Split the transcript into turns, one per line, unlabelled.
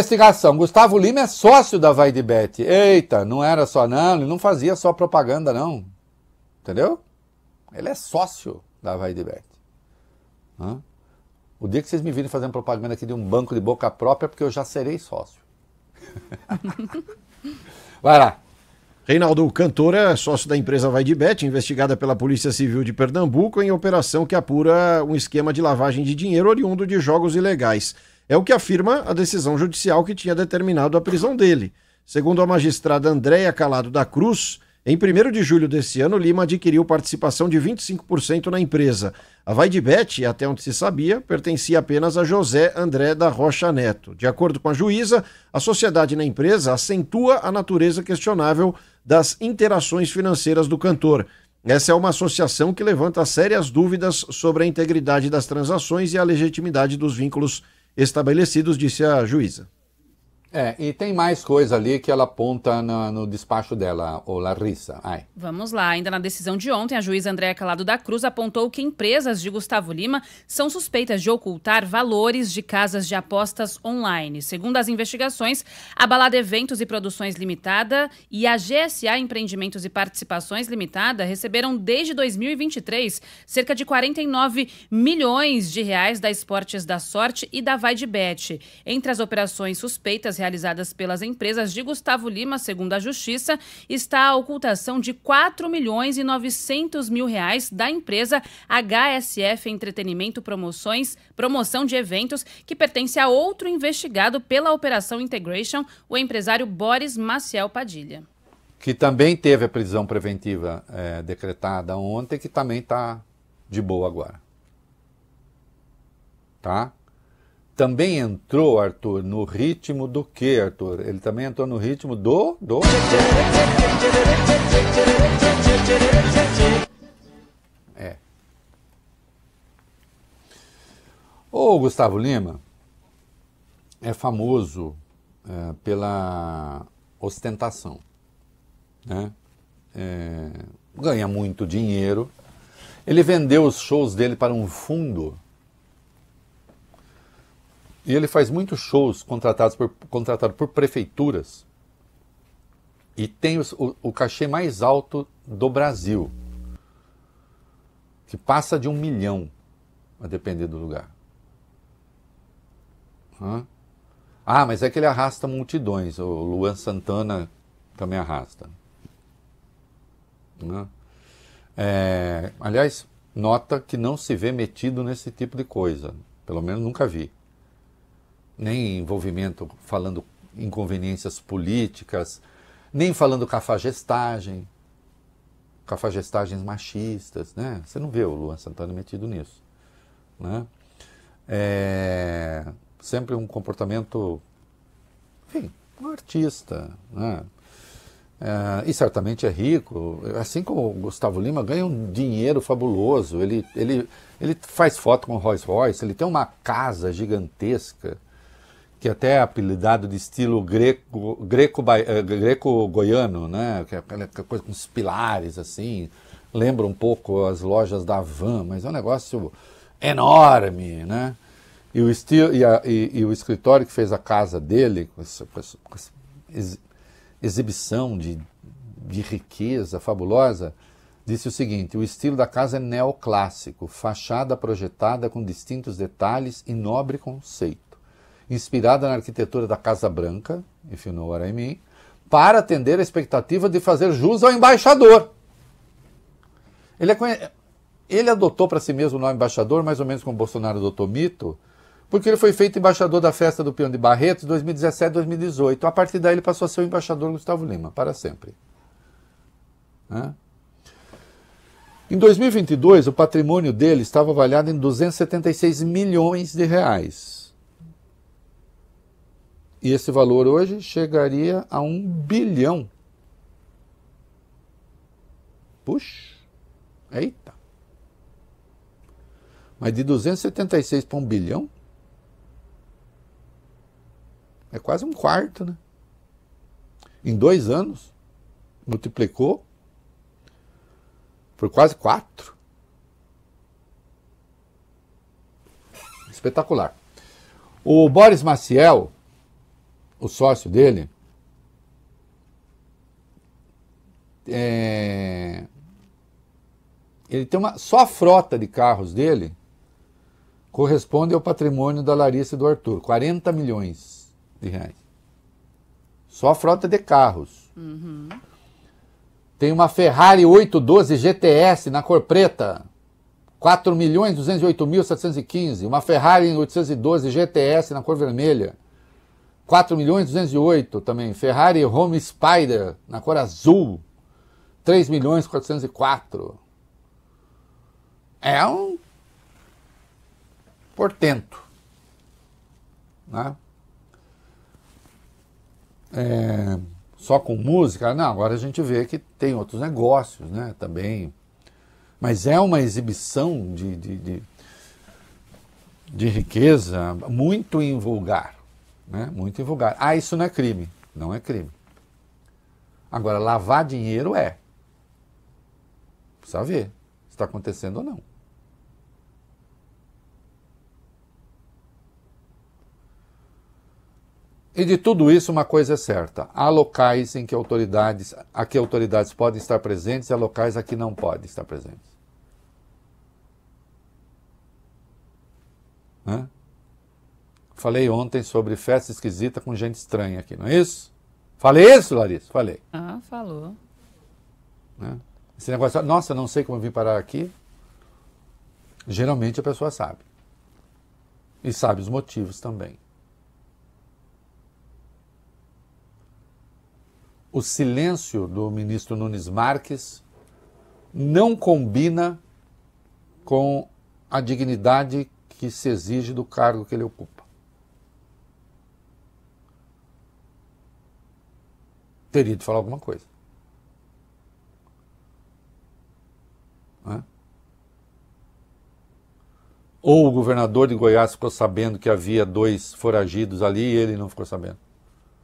investigação. Gustavo Lima é sócio da Vaidbet. Eita, não era só não, ele não fazia só propaganda não. Entendeu? Ele é sócio da Vaidbet. O dia que vocês me virem fazendo propaganda aqui de um banco de boca própria, é porque eu já serei sócio. Vai lá. Reinaldo, cantor é sócio da empresa Vai de Bet, investigada pela Polícia Civil de Pernambuco em operação que apura um esquema de lavagem de dinheiro oriundo de jogos ilegais. É o que afirma a decisão judicial que tinha determinado a prisão dele. Segundo a magistrada Andréia Calado da Cruz, em 1 de julho desse ano, Lima adquiriu participação de 25% na empresa. A Vaidbet, até onde se sabia, pertencia apenas a José André da Rocha Neto. De acordo com a juíza, a sociedade na empresa acentua a natureza questionável das interações financeiras do cantor. Essa é uma associação que levanta sérias dúvidas sobre a integridade das transações e a legitimidade dos vínculos estabelecidos, disse a juíza. É, e tem mais coisa ali que ela aponta no, no despacho dela, o Larissa. Ai. Vamos lá, ainda na decisão de ontem, a juíza Andréa Calado da Cruz apontou que empresas de Gustavo Lima são suspeitas de ocultar valores de casas de apostas online. Segundo as investigações, a Balada Eventos e Produções Limitada e a GSA Empreendimentos e Participações Limitada receberam desde 2023 cerca de 49 milhões de reais da Esportes da Sorte e da Vai de Bet. Entre as operações suspeitas realizadas pelas empresas de Gustavo Lima, segundo a Justiça, está a ocultação de 4 milhões e 900 mil reais da empresa HSF Entretenimento Promoções, promoção de eventos, que pertence a outro investigado pela Operação Integration, o empresário Boris Maciel Padilha. Que também teve a prisão preventiva é, decretada ontem, que também está de boa agora. Tá? também entrou, Arthur, no ritmo do que, Arthur? Ele também entrou no ritmo do. do. É. O Gustavo Lima é famoso é, pela ostentação. Né? É, ganha muito dinheiro. Ele vendeu os shows dele para um fundo e ele faz muitos shows contratados por, contratado por prefeituras e tem o, o cachê mais alto do Brasil, que passa de um milhão, a depender do lugar. Hã? Ah, mas é que ele arrasta multidões. O Luan Santana também arrasta. É, aliás, nota que não se vê metido nesse tipo de coisa. Pelo menos nunca vi nem envolvimento falando inconveniências políticas, nem falando cafagestagem, cafagestagens machistas, né? Você não vê o Luan Santana metido nisso, né? É... sempre um comportamento, enfim, um artista, né? É, e certamente é rico, assim como o Gustavo Lima ganha um dinheiro fabuloso, ele, ele, ele faz foto com o Rolls Royce, ele tem uma casa gigantesca, que é até é apelidado de estilo greco, greco, eh, greco goiano, né? É aquela é coisa com os pilares assim, lembra um pouco as lojas da Van, mas é um negócio
enorme,
né? E o, estilo, e, a, e, e o escritório que fez a casa dele, com essa, com essa, exibição de, de riqueza fabulosa, disse o seguinte: o estilo da casa é neoclássico, fachada projetada com distintos detalhes e nobre conceito inspirada na arquitetura da Casa Branca, if you know what I mean, para atender a expectativa de fazer jus ao embaixador. Ele, é conhe... ele adotou para si mesmo o nome embaixador, mais ou menos como Bolsonaro adotou mito, porque ele foi feito embaixador da festa do Peão de Barretos 2017 2018. A partir daí ele passou a ser o embaixador Gustavo Lima, para sempre. Né? Em 2022, o patrimônio dele estava avaliado em 276 milhões de reais. E esse valor hoje chegaria a um bilhão. Puxa, eita. Mas de 276 para um bilhão? É quase um quarto, né? Em dois anos, multiplicou por quase quatro. Espetacular. O Boris Maciel, o sócio dele, é, ele tem uma só a frota de carros dele corresponde ao patrimônio da Larissa e do Arthur, 40 milhões de reais. Só a frota de carros. Uhum. Tem uma Ferrari 812 GTS na cor preta. 4.208.715, uma Ferrari 812 GTS na cor vermelha. 4 milhões 208 também. Ferrari Home Spider na cor azul. 3 milhões 404. É um portento. Né? É, só com música? Não, agora a gente vê que tem outros negócios né, também. Mas é uma exibição de, de, de, de riqueza muito invulgar. Né? Muito invulgar. Ah, isso não é crime. Não é crime. Agora, lavar dinheiro é. Precisa ver se está acontecendo ou não. E de tudo isso, uma coisa é certa: há locais em que autoridades, a que autoridades podem estar presentes e há locais a que não podem estar presentes. Falei ontem sobre festa esquisita com gente estranha aqui, não é isso? Falei isso, Larissa? Falei. Ah, falou. Né? Esse negócio, nossa, não sei como eu vim parar aqui. Geralmente a pessoa sabe. E sabe os motivos também. O silêncio do ministro Nunes Marques não combina com a dignidade que se exige do cargo que ele ocupa. teria de falar alguma coisa. Ou o governador de Goiás ficou sabendo que havia dois foragidos ali e ele não ficou sabendo.